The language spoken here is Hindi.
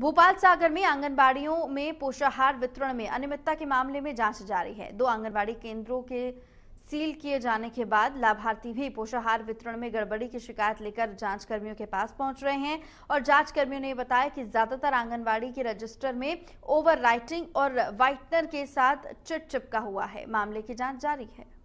भोपाल सागर में आंगनबाड़ियों में पोषाहार वितरण में अनियमितता के मामले में जांच जारी है दो आंगनबाड़ी केंद्रों के सील किए जाने के बाद लाभार्थी भी पोषाहार वितरण में गड़बड़ी की शिकायत लेकर जांच कर्मियों के पास पहुंच रहे हैं और जांच कर्मियों ने बताया कि ज्यादातर आंगनबाड़ी के रजिस्टर में ओवर राइटिंग और वाइटनर के साथ चिट चिपका हुआ है मामले की जांच जारी है